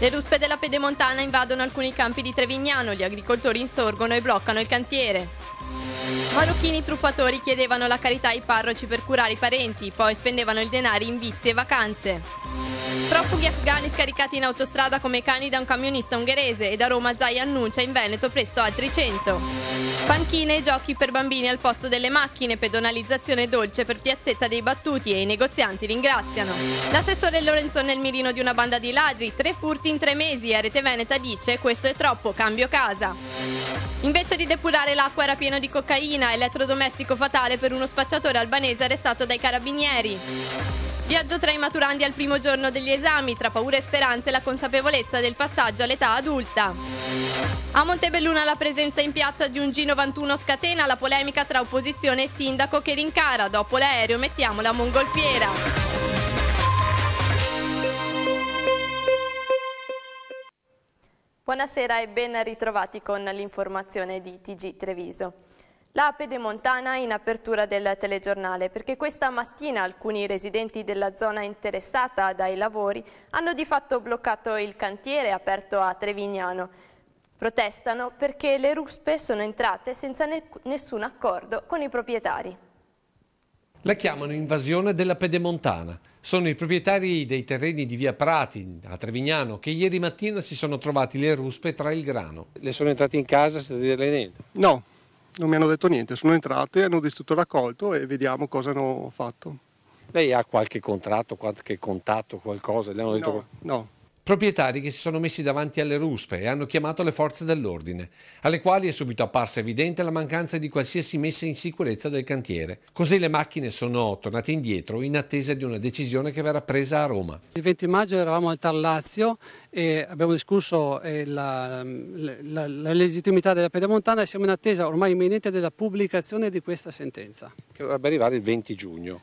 Le ruspe della pedemontana invadono alcuni campi di Trevignano, gli agricoltori insorgono e bloccano il cantiere. Marocchini truffatori chiedevano la carità ai parroci per curare i parenti, poi spendevano il denari in vizi e vacanze. Profughi afghani scaricati in autostrada come cani da un camionista ungherese e da Roma Zai annuncia in Veneto presto altri 100. Panchine e giochi per bambini al posto delle macchine, pedonalizzazione dolce per piazzetta dei battuti e i negozianti ringraziano. L'assessore Lorenzo nel mirino di una banda di ladri, tre furti in tre mesi, e Rete Veneta dice questo è troppo, cambio casa. Invece di depurare l'acqua era pieno di cocaina, elettrodomestico fatale per uno spacciatore albanese arrestato dai carabinieri. Viaggio tra i maturandi al primo giorno degli esami, tra paure e speranze e la consapevolezza del passaggio all'età adulta. A Montebelluna la presenza in piazza di un G91 scatena la polemica tra opposizione e sindaco che rincara, dopo l'aereo mettiamo la mongolfiera. Buonasera e ben ritrovati con l'informazione di TG Treviso. La pedemontana in apertura del telegiornale perché questa mattina alcuni residenti della zona interessata dai lavori hanno di fatto bloccato il cantiere aperto a Trevignano. Protestano perché le ruspe sono entrate senza ne nessun accordo con i proprietari. La chiamano invasione della pedemontana. Sono i proprietari dei terreni di via Prati a Trevignano che ieri mattina si sono trovati le ruspe tra il grano. Le sono entrate in casa senza dirle niente? No, non mi hanno detto niente, sono entrati, hanno distrutto il raccolto e vediamo cosa hanno fatto. Lei ha qualche contratto, qualche contatto, qualcosa? Le hanno detto... no, no proprietari che si sono messi davanti alle ruspe e hanno chiamato le forze dell'ordine, alle quali è subito apparsa evidente la mancanza di qualsiasi messa in sicurezza del cantiere. Così le macchine sono tornate indietro in attesa di una decisione che verrà presa a Roma. Il 20 maggio eravamo al Tarlazio e abbiamo discusso eh, la, la, la legittimità della pedemontana e siamo in attesa ormai imminente della pubblicazione di questa sentenza. Che dovrebbe arrivare il 20 giugno.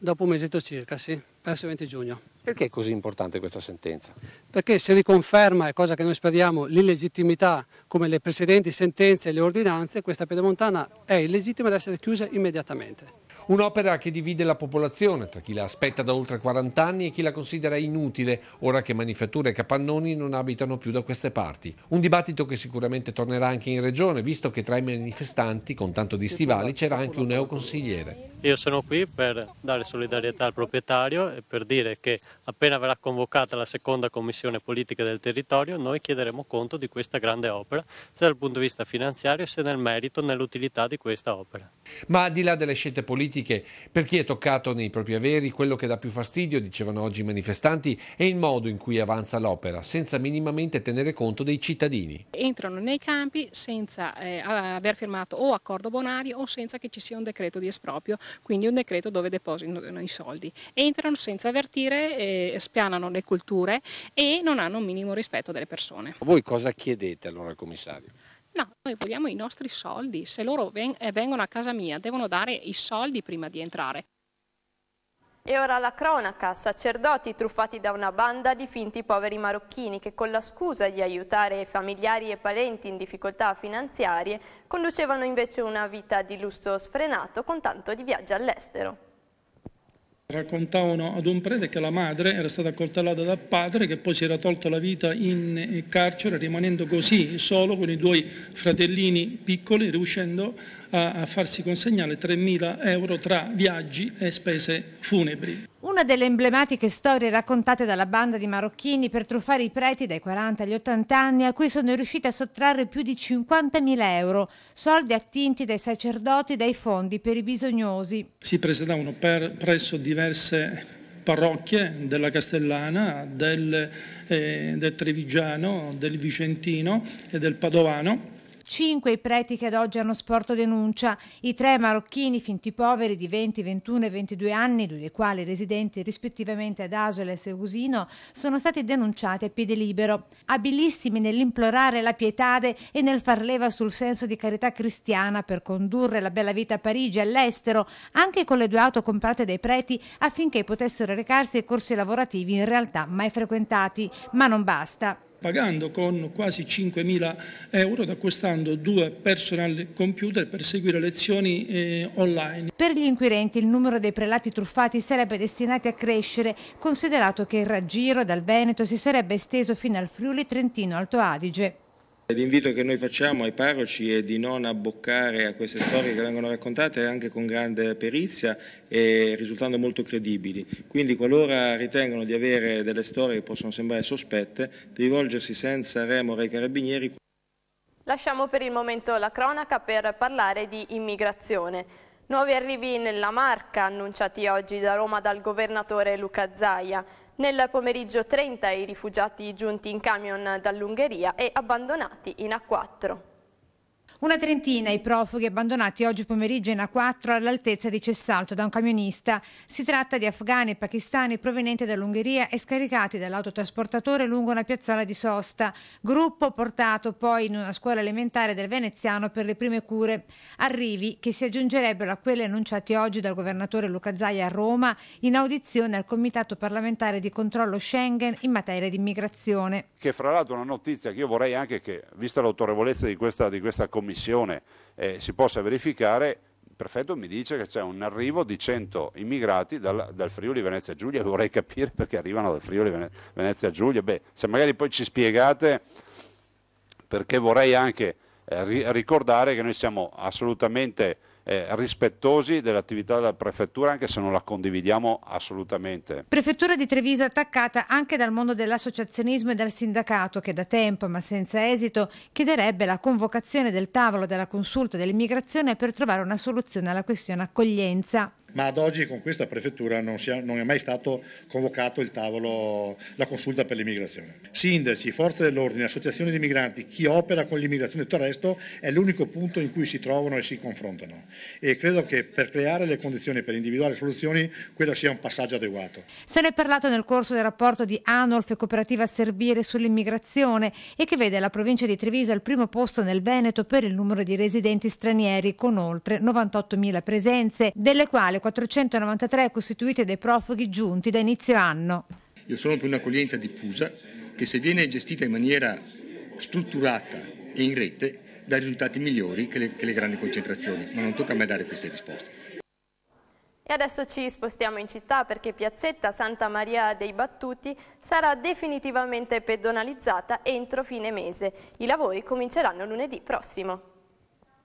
Dopo un mesetto circa, sì, verso il 20 giugno. Perché è così importante questa sentenza? Perché si riconferma, è cosa che noi speriamo, l'illegittimità come le precedenti sentenze e le ordinanze, questa pedemontana è illegittima ed essere chiusa immediatamente. Un'opera che divide la popolazione tra chi la aspetta da oltre 40 anni e chi la considera inutile, ora che manifatture e capannoni non abitano più da queste parti. Un dibattito che sicuramente tornerà anche in regione, visto che tra i manifestanti, con tanto di stivali, c'era anche un neoconsigliere. Io sono qui per dare solidarietà al proprietario e per dire che appena verrà convocata la seconda commissione politica del territorio noi chiederemo conto di questa grande opera, sia dal punto di vista finanziario sia nel merito, nell'utilità di questa opera. Ma al di là delle scelte politiche, politiche, per chi è toccato nei propri averi, quello che dà più fastidio, dicevano oggi i manifestanti, è il modo in cui avanza l'opera, senza minimamente tenere conto dei cittadini. Entrano nei campi senza eh, aver firmato o accordo bonario o senza che ci sia un decreto di esproprio, quindi un decreto dove depositano i soldi. Entrano senza avvertire, eh, spianano le culture e non hanno un minimo rispetto delle persone. Voi cosa chiedete allora al commissario? No, noi vogliamo i nostri soldi. Se loro eh, vengono a casa mia, devono dare i soldi prima di entrare. E ora la cronaca, sacerdoti truffati da una banda di finti poveri marocchini che con la scusa di aiutare familiari e parenti in difficoltà finanziarie conducevano invece una vita di lusso sfrenato con tanto di viaggi all'estero. Raccontavano ad un prete che la madre era stata accoltellata dal padre che poi si era tolto la vita in eh, carcere rimanendo così solo con i due fratellini piccoli riuscendo a a, a farsi consegnare 3.000 euro tra viaggi e spese funebri. Una delle emblematiche storie raccontate dalla banda di marocchini per truffare i preti dai 40 agli 80 anni a cui sono riusciti a sottrarre più di 50.000 euro, soldi attinti dai sacerdoti e dai fondi per i bisognosi. Si presentavano per, presso diverse parrocchie della Castellana, del, eh, del Trevigiano, del Vicentino e del Padovano Cinque i preti che ad oggi hanno sporto denuncia, i tre marocchini finti poveri di 20, 21 e 22 anni, due dei quali residenti rispettivamente ad Asola e Segusino, sono stati denunciati a piede libero. Abilissimi nell'implorare la pietade e nel far leva sul senso di carità cristiana per condurre la bella vita a Parigi e all'estero, anche con le due auto comprate dai preti affinché potessero recarsi ai corsi lavorativi in realtà mai frequentati. Ma non basta pagando con quasi 5.000 euro ed acquistando due personal computer per seguire lezioni eh, online. Per gli inquirenti il numero dei prelati truffati sarebbe destinato a crescere, considerato che il raggiro dal Veneto si sarebbe esteso fino al Friuli Trentino Alto Adige. L'invito che noi facciamo ai parroci è di non abboccare a queste storie che vengono raccontate anche con grande perizia e risultando molto credibili. Quindi qualora ritengono di avere delle storie che possono sembrare sospette, di rivolgersi senza remore ai carabinieri. Lasciamo per il momento la cronaca per parlare di immigrazione. Nuovi arrivi nella Marca annunciati oggi da Roma dal governatore Luca Zaia. Nel pomeriggio 30 i rifugiati giunti in camion dall'Ungheria e abbandonati in A4. Una trentina i profughi abbandonati oggi pomeriggio in A4 all'altezza di Cessalto da un camionista. Si tratta di afghani e pakistani provenienti dall'Ungheria e scaricati dall'autotrasportatore lungo una piazzola di sosta. Gruppo portato poi in una scuola elementare del Veneziano per le prime cure. Arrivi che si aggiungerebbero a quelli annunciati oggi dal governatore Luca Zaia a Roma in audizione al Comitato parlamentare di controllo Schengen in materia di immigrazione. Che fra l'altro è una notizia che io vorrei anche che, vista l'autorevolezza di questa, di questa commissione, commissione eh, si possa verificare, il prefetto mi dice che c'è un arrivo di 100 immigrati dal, dal Friuli Venezia Giulia, vorrei capire perché arrivano dal Friuli Venezia Giulia, Beh, se magari poi ci spiegate perché vorrei anche eh, ricordare che noi siamo assolutamente eh, rispettosi dell'attività della prefettura anche se non la condividiamo assolutamente. Prefettura di Treviso attaccata anche dal mondo dell'associazionismo e dal sindacato che da tempo ma senza esito chiederebbe la convocazione del tavolo della consulta dell'immigrazione per trovare una soluzione alla questione accoglienza ma ad oggi con questa prefettura non, sia, non è mai stato convocato il tavolo, la consulta per l'immigrazione. Sindaci, forze dell'ordine, associazioni di migranti, chi opera con l'immigrazione e tutto il resto è l'unico punto in cui si trovano e si confrontano e credo che per creare le condizioni per individuare soluzioni quello sia un passaggio adeguato. Se ne è parlato nel corso del rapporto di Anolf e Cooperativa Servire sull'immigrazione e che vede la provincia di Treviso al primo posto nel Veneto per il numero di residenti stranieri con oltre 98.000 presenze, delle quali totale 493 costituite dai profughi giunti da inizio anno. Io sono per un'accoglienza diffusa che se viene gestita in maniera strutturata e in rete dà risultati migliori che le, che le grandi concentrazioni, ma non tocca a me dare queste risposte. E adesso ci spostiamo in città perché Piazzetta Santa Maria dei Battuti sarà definitivamente pedonalizzata entro fine mese. I lavori cominceranno lunedì prossimo.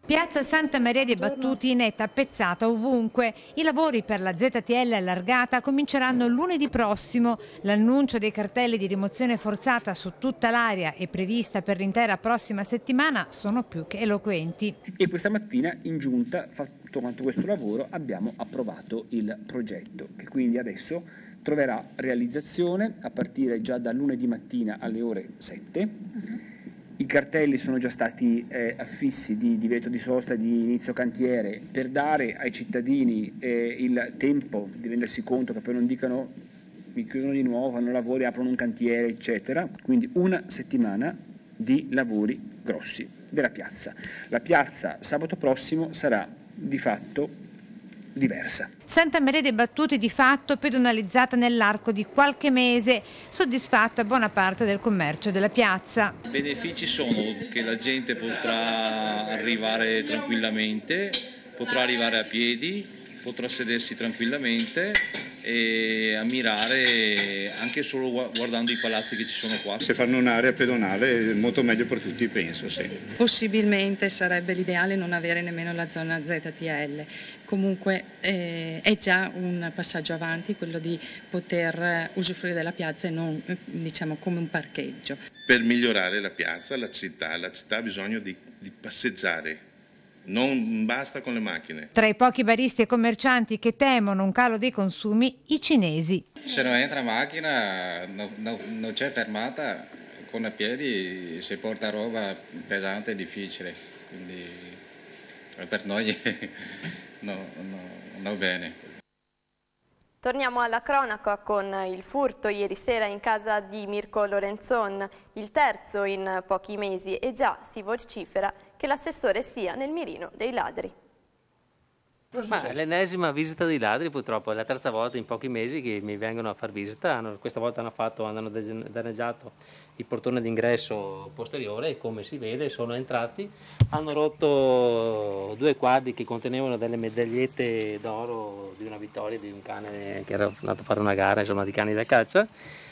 Piazza Santa Maria dei Battutini è tappezzata ovunque. I lavori per la ZTL allargata cominceranno lunedì prossimo. L'annuncio dei cartelli di rimozione forzata su tutta l'area e prevista per l'intera prossima settimana sono più che eloquenti. E questa mattina in giunta, fatto quanto questo lavoro, abbiamo approvato il progetto che quindi adesso troverà realizzazione a partire già da lunedì mattina alle ore 7. I cartelli sono già stati eh, affissi di divieto di sosta di inizio cantiere per dare ai cittadini eh, il tempo di rendersi conto che poi non dicano mi chiudono di nuovo, fanno lavori, aprono un cantiere, eccetera. Quindi una settimana di lavori grossi della piazza. La piazza sabato prossimo sarà di fatto diversa. Santa Maria dei Battuti di fatto pedonalizzata nell'arco di qualche mese, soddisfatta buona parte del commercio della piazza. I benefici sono che la gente potrà arrivare tranquillamente, potrà arrivare a piedi, potrà sedersi tranquillamente e ammirare anche solo guardando i palazzi che ci sono qua. Se fanno un'area pedonale è molto meglio per tutti, penso. Sì. Possibilmente sarebbe l'ideale non avere nemmeno la zona ZTL. Comunque eh, è già un passaggio avanti quello di poter usufruire della piazza e non diciamo come un parcheggio. Per migliorare la piazza, la città, la città ha bisogno di, di passeggiare non basta con le macchine. Tra i pochi baristi e commercianti che temono un calo dei consumi, i cinesi. Se non entra macchina, no, no, non c'è fermata, con a piedi si porta roba pesante e difficile. Quindi per noi no, no, no bene. Torniamo alla cronaca con il furto ieri sera in casa di Mirko Lorenzon, il terzo in pochi mesi e già si vocifera che l'assessore sia nel mirino dei ladri. Ma l'ennesima visita dei ladri purtroppo, è la terza volta in pochi mesi che mi vengono a far visita, hanno, questa volta hanno, fatto, hanno danneggiato il portone d'ingresso posteriore e come si vede sono entrati, hanno rotto due quadri che contenevano delle medagliette d'oro di una vittoria di un cane che era andato a fare una gara insomma, di cani da caccia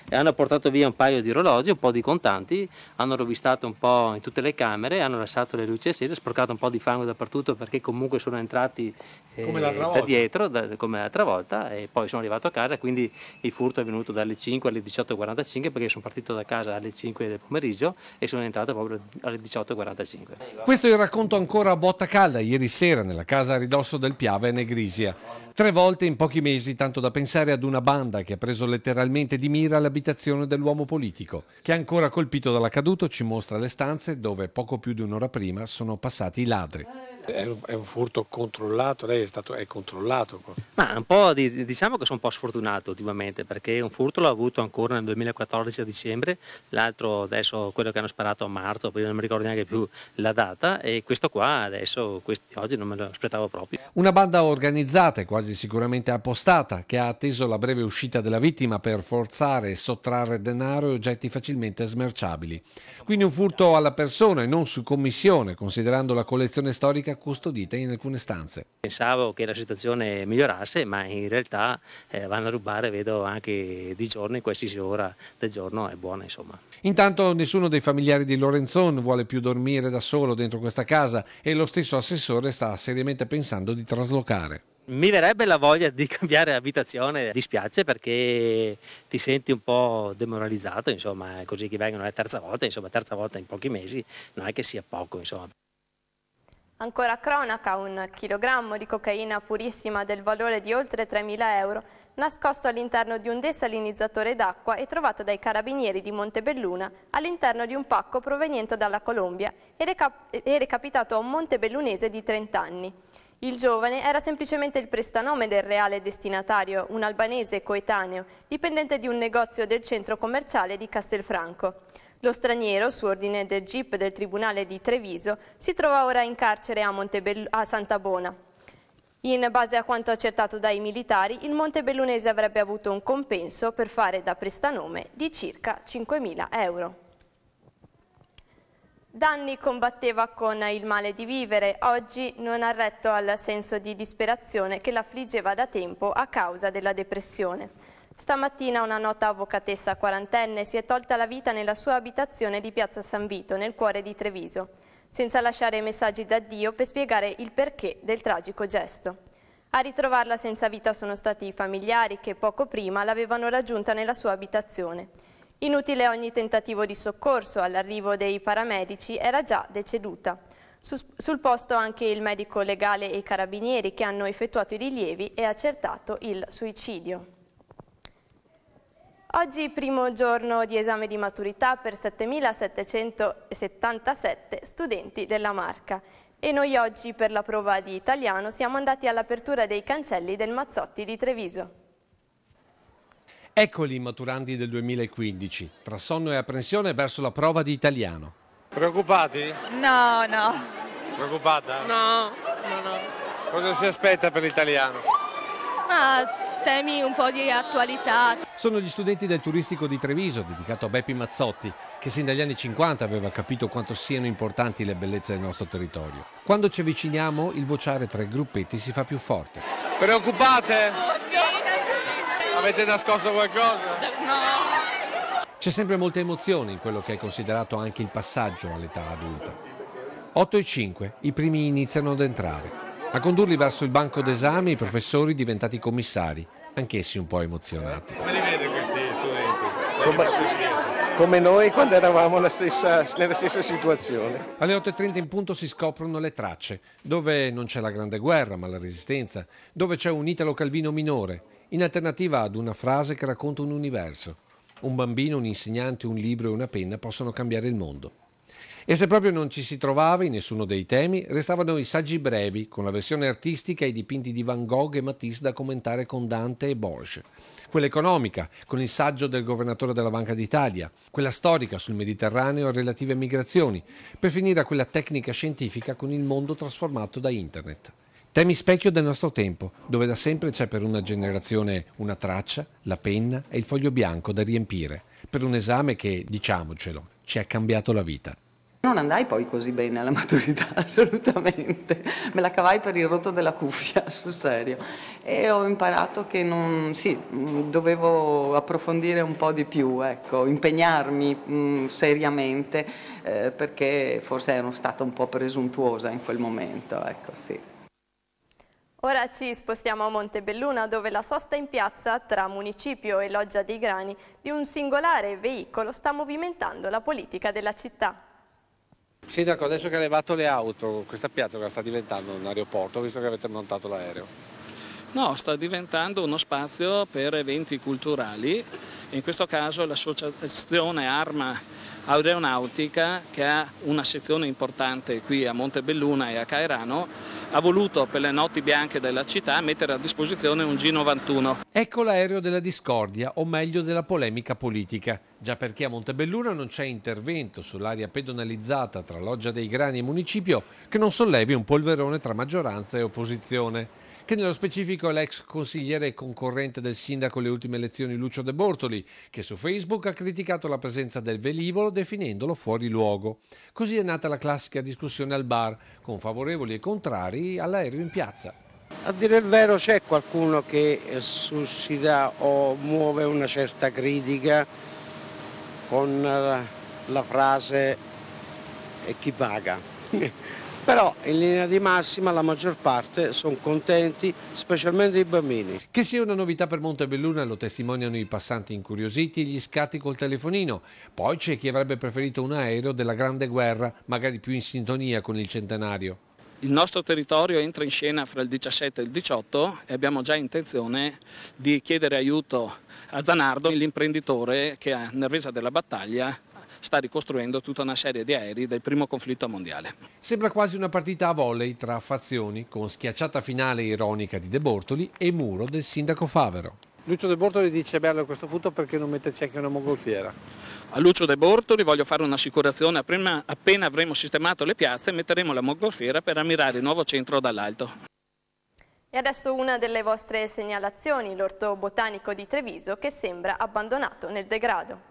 e hanno portato via un paio di orologi, un po' di contanti, hanno rovistato un po' in tutte le camere, hanno lasciato le luci accese, sporcato un po' di fango dappertutto perché comunque sono entrati eh, da dietro, da, come l'altra volta, e poi sono arrivato a casa, quindi il furto è venuto dalle 5 alle 18.45 perché sono partito da casa alle 5 del pomeriggio e sono entrato proprio alle 18.45. Questo è il racconto ancora a botta calda, ieri sera nella casa a ridosso del Piave a Negrisia. Tre volte in pochi mesi, tanto da pensare ad una banda che ha preso letteralmente di mira la l'abitazione dell'uomo politico, che ancora colpito dall'accaduto ci mostra le stanze dove poco più di un'ora prima sono passati i ladri. È un, furto controllato, lei è stato è controllato? Ma diciamo che sono un po' sfortunato ultimamente perché un furto l'ho avuto ancora nel 2014 a dicembre, l'altro adesso quello che hanno sparato a marzo, poi non mi ricordo neanche più la data e questo qua adesso questi, oggi non me lo aspettavo proprio. Una banda organizzata e quasi sicuramente appostata che ha atteso la breve uscita della vittima per forzare sottrarre denaro e oggetti facilmente smerciabili. Quindi un furto alla persona e non su commissione, considerando la collezione storica custodita in alcune stanze. Pensavo che la situazione migliorasse, ma in realtà eh, vanno a rubare, vedo anche di giorno, in qualsiasi ora del giorno è buona insomma. Intanto nessuno dei familiari di Lorenzon vuole più dormire da solo dentro questa casa e lo stesso assessore sta seriamente pensando di traslocare. Mi verrebbe la voglia di cambiare abitazione, dispiace perché ti senti un po' demoralizzato, insomma, così che vengono la terza volta, insomma, terza volta in pochi mesi, non è che sia poco, insomma. Ancora cronaca, un chilogrammo di cocaina purissima del valore di oltre 3.000 euro, nascosto all'interno di un desalinizzatore d'acqua e trovato dai carabinieri di Montebelluna all'interno di un pacco proveniente dalla Colombia e, e recapitato a un montebellunese di 30 anni. Il giovane era semplicemente il prestanome del reale destinatario, un albanese coetaneo, dipendente di un negozio del centro commerciale di Castelfranco. Lo straniero, su ordine del GIP del Tribunale di Treviso, si trova ora in carcere a, Montebello a Santa Bona. In base a quanto accertato dai militari, il Montebellunese avrebbe avuto un compenso per fare da prestanome di circa 5.000 euro. Da combatteva con il male di vivere, oggi non ha retto al senso di disperazione che l'affliggeva da tempo a causa della depressione. Stamattina una nota avvocatessa quarantenne si è tolta la vita nella sua abitazione di Piazza San Vito, nel cuore di Treviso, senza lasciare messaggi d'addio per spiegare il perché del tragico gesto. A ritrovarla senza vita sono stati i familiari che poco prima l'avevano raggiunta nella sua abitazione. Inutile ogni tentativo di soccorso, all'arrivo dei paramedici era già deceduta. Sul posto anche il medico legale e i carabinieri che hanno effettuato i rilievi e accertato il suicidio. Oggi primo giorno di esame di maturità per 7.777 studenti della Marca e noi oggi per la prova di italiano siamo andati all'apertura dei cancelli del Mazzotti di Treviso. Eccoli i maturandi del 2015, tra sonno e apprensione verso la prova di italiano. Preoccupati? No, no. Preoccupata? No, no, no. Cosa si aspetta per l'italiano? Ma temi un po' di attualità. Sono gli studenti del turistico di Treviso, dedicato a Beppi Mazzotti, che sin dagli anni 50 aveva capito quanto siano importanti le bellezze del nostro territorio. Quando ci avviciniamo, il vociare tra i gruppetti si fa più forte. Preoccupate? Avete nascosto qualcosa? No. C'è sempre molta emozione in quello che è considerato anche il passaggio all'età adulta. 8 e 5, i primi iniziano ad entrare. A condurli verso il banco d'esame i professori diventati commissari, anch'essi un po' emozionati. Come li vede questi studenti? Come, come noi quando eravamo stessa, nella stessa situazione. Alle 8.30 in punto si scoprono le tracce, dove non c'è la Grande Guerra ma la Resistenza, dove c'è un Italo Calvino minore, in alternativa ad una frase che racconta un universo. Un bambino, un insegnante, un libro e una penna possono cambiare il mondo. E se proprio non ci si trovava in nessuno dei temi, restavano i saggi brevi, con la versione artistica e i dipinti di Van Gogh e Matisse da commentare con Dante e Borges. Quella economica, con il saggio del governatore della Banca d'Italia, quella storica sul Mediterraneo e relative migrazioni, per finire a quella tecnica scientifica con il mondo trasformato da Internet. Temi specchio del nostro tempo, dove da sempre c'è per una generazione una traccia, la penna e il foglio bianco da riempire, per un esame che, diciamocelo, ci ha cambiato la vita. Non andai poi così bene alla maturità, assolutamente. Me la cavai per il rotto della cuffia, sul serio. E ho imparato che non, sì, mm, dovevo approfondire un po' di più, ecco, impegnarmi mh, mm, seriamente, eh, perché forse ero stata un po' presuntuosa in quel momento, ecco, sì. Ora ci spostiamo a Montebelluna dove la sosta in piazza tra Municipio e Loggia dei Grani di un singolare veicolo sta movimentando la politica della città. Sindaco, adesso che ha levato le auto, questa piazza sta diventando un aeroporto visto che avete montato l'aereo? No, sta diventando uno spazio per eventi culturali, in questo caso l'associazione Arma Aeronautica che ha una sezione importante qui a Montebelluna e a Cairano ha voluto per le notti bianche della città mettere a disposizione un G91. Ecco l'aereo della discordia, o meglio della polemica politica, già perché a Montebelluna non c'è intervento sull'area pedonalizzata tra Loggia dei Grani e Municipio che non sollevi un polverone tra maggioranza e opposizione che nello specifico è l'ex consigliere e concorrente del sindaco alle ultime elezioni Lucio De Bortoli, che su Facebook ha criticato la presenza del velivolo definendolo fuori luogo. Così è nata la classica discussione al bar, con favorevoli e contrari all'aereo in piazza. A dire il vero c'è qualcuno che eh, suscita o muove una certa critica con eh, la frase e chi paga. però in linea di massima la maggior parte sono contenti, specialmente i bambini. Che sia una novità per Montebelluna lo testimoniano i passanti incuriositi e gli scatti col telefonino. Poi c'è chi avrebbe preferito un aereo della Grande Guerra, magari più in sintonia con il centenario. Il nostro territorio entra in scena fra il 17 e il 18 e abbiamo già intenzione di chiedere aiuto a Zanardo, l'imprenditore che a Nervesa della Battaglia sta ricostruendo tutta una serie di aerei del primo conflitto mondiale. Sembra quasi una partita a volley tra fazioni, con schiacciata finale ironica di De Bortoli e muro del sindaco Favero. Lucio De Bortoli dice bello a questo punto perché non metterci anche una mongolfiera. A Lucio De Bortoli voglio fare un'assicurazione, appena avremo sistemato le piazze metteremo la mongolfiera per ammirare il nuovo centro dall'alto. E adesso una delle vostre segnalazioni, l'orto botanico di Treviso che sembra abbandonato nel degrado.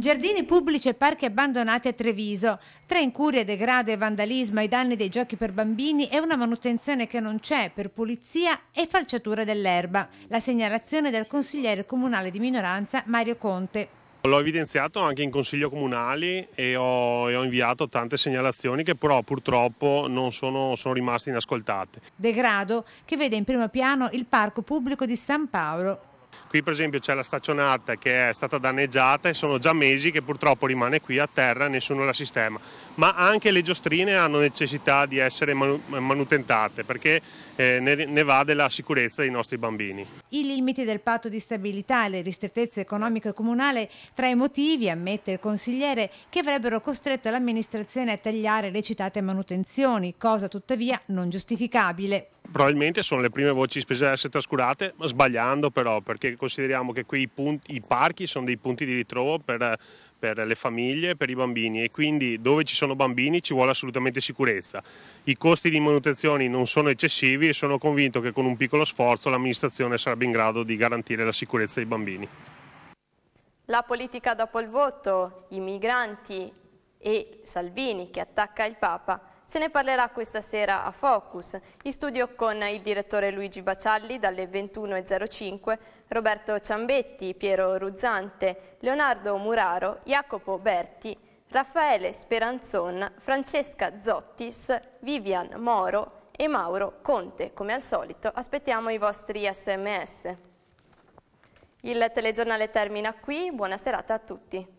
Giardini pubblici e parchi abbandonati a Treviso. Tra incurie, degrado e vandalismo ai danni dei giochi per bambini e una manutenzione che non c'è per pulizia e falciatura dell'erba. La segnalazione del consigliere comunale di minoranza Mario Conte. L'ho evidenziato anche in consiglio comunali e ho, e ho, inviato tante segnalazioni che però purtroppo non sono, sono rimaste inascoltate. Degrado che vede in primo piano il parco pubblico di San Paolo Qui per esempio c'è la staccionata che è stata danneggiata e sono già mesi che purtroppo rimane qui a terra e nessuno la sistema ma anche le giostrine hanno necessità di essere manutentate perché eh, ne va della sicurezza dei nostri bambini. I limiti del patto di stabilità e le ristrettezze economiche comunale tra i motivi, ammette il consigliere, che avrebbero costretto l'amministrazione a tagliare le citate manutenzioni, cosa tuttavia non giustificabile probabilmente sono le prime voci spese ad essere trascurate, sbagliando però, perché consideriamo che qui i, punti, i, parchi sono dei punti di ritrovo per per le famiglie per i bambini e quindi dove ci sono bambini ci vuole assolutamente sicurezza. I costi di manutenzione non sono eccessivi e sono convinto che con un piccolo sforzo l'amministrazione sarebbe in grado di garantire la sicurezza dei bambini. La politica dopo il voto, i migranti e Salvini che attacca il Papa se ne parlerà questa sera a Focus, in studio con il direttore Luigi Bacialli dalle 21.05, Roberto Ciambetti, Piero Ruzzante, Leonardo Muraro, Jacopo Berti, Raffaele Speranzon, Francesca Zottis, Vivian Moro e Mauro Conte. Come al solito aspettiamo i vostri sms. Il telegiornale termina qui, buona serata a tutti.